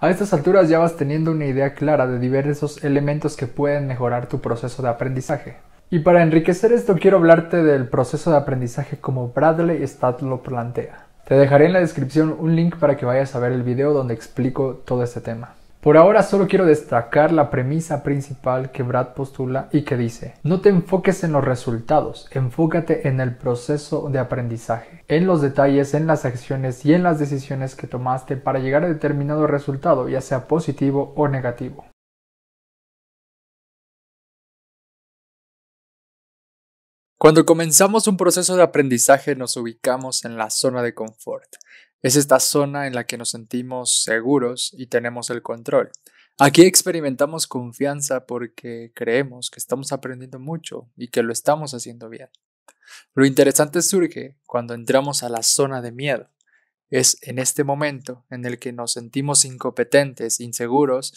A estas alturas ya vas teniendo una idea clara de diversos elementos que pueden mejorar tu proceso de aprendizaje. Y para enriquecer esto quiero hablarte del proceso de aprendizaje como Bradley Stad lo plantea. Te dejaré en la descripción un link para que vayas a ver el video donde explico todo este tema. Por ahora solo quiero destacar la premisa principal que Brad postula y que dice, no te enfoques en los resultados, enfócate en el proceso de aprendizaje, en los detalles, en las acciones y en las decisiones que tomaste para llegar a determinado resultado, ya sea positivo o negativo. Cuando comenzamos un proceso de aprendizaje nos ubicamos en la zona de confort. Es esta zona en la que nos sentimos seguros y tenemos el control. Aquí experimentamos confianza porque creemos que estamos aprendiendo mucho y que lo estamos haciendo bien. Lo interesante surge cuando entramos a la zona de miedo. Es en este momento en el que nos sentimos incompetentes, inseguros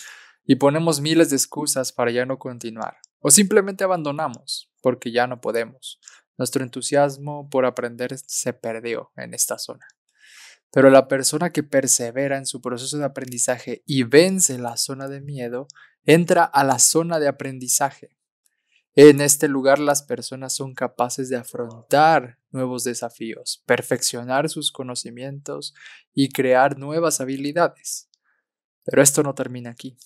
y ponemos miles de excusas para ya no continuar o simplemente abandonamos porque ya no podemos. Nuestro entusiasmo por aprender se perdió en esta zona. Pero la persona que persevera en su proceso de aprendizaje y vence la zona de miedo, entra a la zona de aprendizaje. En este lugar las personas son capaces de afrontar nuevos desafíos, perfeccionar sus conocimientos y crear nuevas habilidades. Pero esto no termina aquí.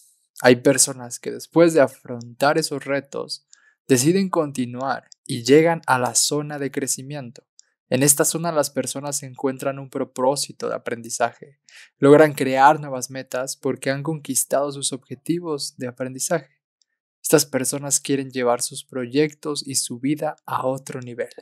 Hay personas que después de afrontar esos retos deciden continuar y llegan a la zona de crecimiento. En esta zona las personas encuentran un propósito de aprendizaje, logran crear nuevas metas porque han conquistado sus objetivos de aprendizaje. Estas personas quieren llevar sus proyectos y su vida a otro nivel.